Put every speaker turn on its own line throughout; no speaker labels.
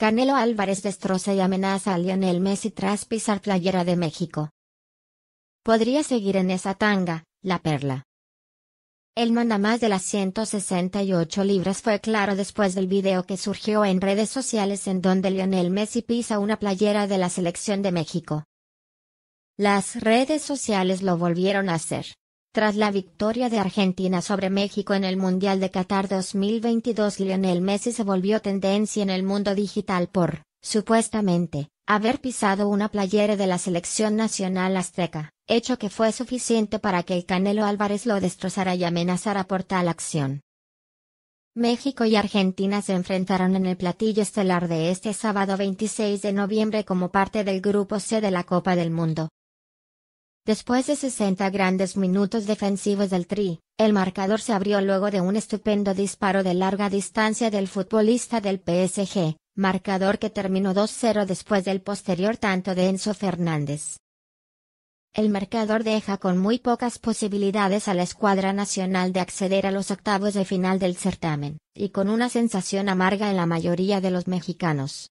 Canelo Álvarez destroza y amenaza a Lionel Messi tras pisar playera de México. Podría seguir en esa tanga, la perla. El más de las 168 libras fue claro después del video que surgió en redes sociales en donde Lionel Messi pisa una playera de la selección de México. Las redes sociales lo volvieron a hacer. Tras la victoria de Argentina sobre México en el Mundial de Qatar 2022, Lionel Messi se volvió tendencia en el mundo digital por, supuestamente, haber pisado una playera de la selección nacional azteca, hecho que fue suficiente para que el Canelo Álvarez lo destrozara y amenazara por tal acción. México y Argentina se enfrentaron en el platillo estelar de este sábado 26 de noviembre como parte del Grupo C de la Copa del Mundo, Después de 60 grandes minutos defensivos del Tri, el marcador se abrió luego de un estupendo disparo de larga distancia del futbolista del PSG, marcador que terminó 2-0 después del posterior tanto de Enzo Fernández. El marcador deja con muy pocas posibilidades a la escuadra nacional de acceder a los octavos de final del certamen, y con una sensación amarga en la mayoría de los mexicanos.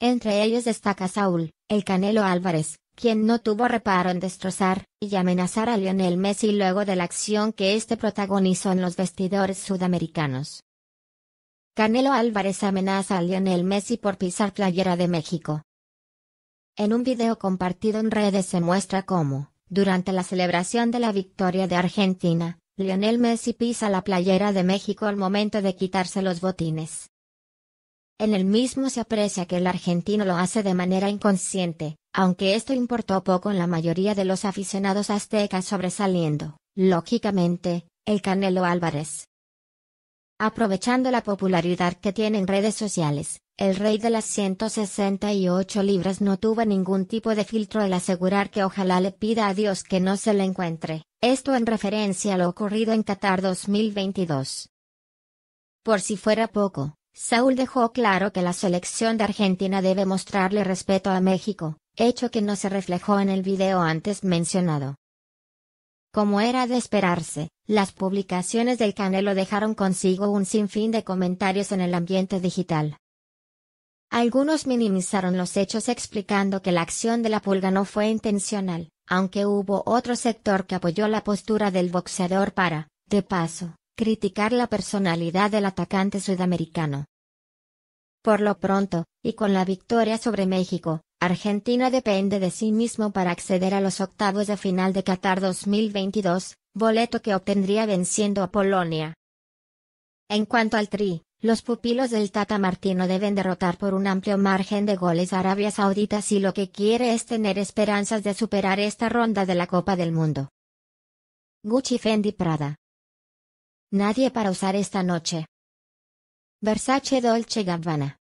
Entre ellos destaca Saúl, el Canelo Álvarez, quien no tuvo reparo en destrozar y amenazar a Lionel Messi luego de la acción que este protagonizó en los vestidores sudamericanos. Canelo Álvarez amenaza a Lionel Messi por pisar playera de México. En un video compartido en redes se muestra cómo, durante la celebración de la victoria de Argentina, Lionel Messi pisa la playera de México al momento de quitarse los botines. En el mismo se aprecia que el argentino lo hace de manera inconsciente, aunque esto importó poco en la mayoría de los aficionados aztecas sobresaliendo, lógicamente, el Canelo Álvarez. Aprovechando la popularidad que tiene en redes sociales, el rey de las 168 libras no tuvo ningún tipo de filtro al asegurar que ojalá le pida a Dios que no se le encuentre, esto en referencia a lo ocurrido en Qatar 2022. Por si fuera poco, Saúl dejó claro que la selección de Argentina debe mostrarle respeto a México, hecho que no se reflejó en el video antes mencionado. Como era de esperarse, las publicaciones del Canelo dejaron consigo un sinfín de comentarios en el ambiente digital. Algunos minimizaron los hechos explicando que la acción de la pulga no fue intencional, aunque hubo otro sector que apoyó la postura del boxeador para, de paso, criticar la personalidad del atacante sudamericano. Por lo pronto, y con la victoria sobre México, Argentina depende de sí mismo para acceder a los octavos de final de Qatar 2022, boleto que obtendría venciendo a Polonia. En cuanto al Tri, los pupilos del Tata Martino deben derrotar por un amplio margen de goles a Arabia Saudita si lo que quiere es tener esperanzas de superar esta ronda de la Copa del Mundo. Gucci Fendi Prada. Nadie para usar esta noche. Versace Dolce Gabbana.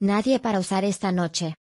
Nadie para usar esta noche.